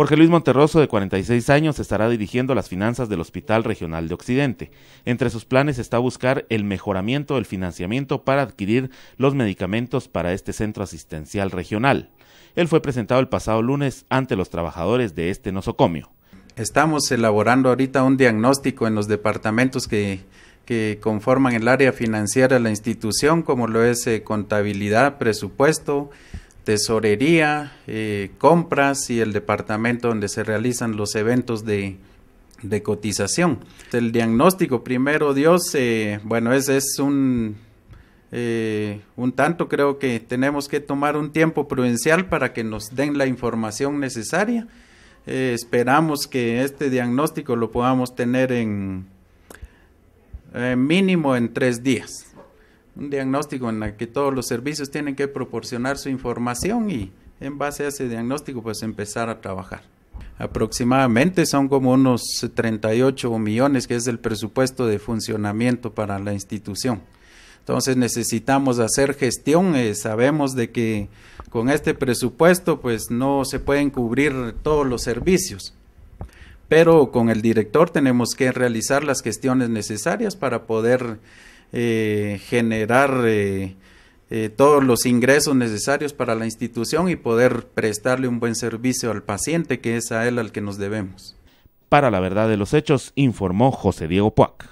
Jorge Luis Monterroso, de 46 años, estará dirigiendo las finanzas del Hospital Regional de Occidente. Entre sus planes está buscar el mejoramiento del financiamiento para adquirir los medicamentos para este centro asistencial regional. Él fue presentado el pasado lunes ante los trabajadores de este nosocomio. Estamos elaborando ahorita un diagnóstico en los departamentos que, conforman el área financiera de la institución, como lo es eh, contabilidad, presupuesto, tesorería, eh, compras y el departamento donde se realizan los eventos de, cotización. El diagnóstico, primero Dios, eh, bueno, ese es un, eh, un tanto, creo que tenemos que tomar un tiempo prudencial para que nos den la información necesaria. esperamos que este diagnóstico lo podamos tener en mínimo en tres días un diagnóstico en el que todos los servicios tienen que proporcionar su información y en base a ese diagnóstico pues empezar a trabajar. Aproximadamente son como unos 38 millones que es el presupuesto de funcionamiento para la institución. Entonces necesitamos hacer gestión, eh, sabemos de que con este presupuesto pues no se pueden cubrir todos los servicios, pero con el director tenemos que realizar las gestiones necesarias para poder eh, generar eh, eh, todos los ingresos necesarios para la institución y poder prestarle un buen servicio al paciente, que es a él al que nos debemos. Para la verdad de los hechos, informó José Diego Puac.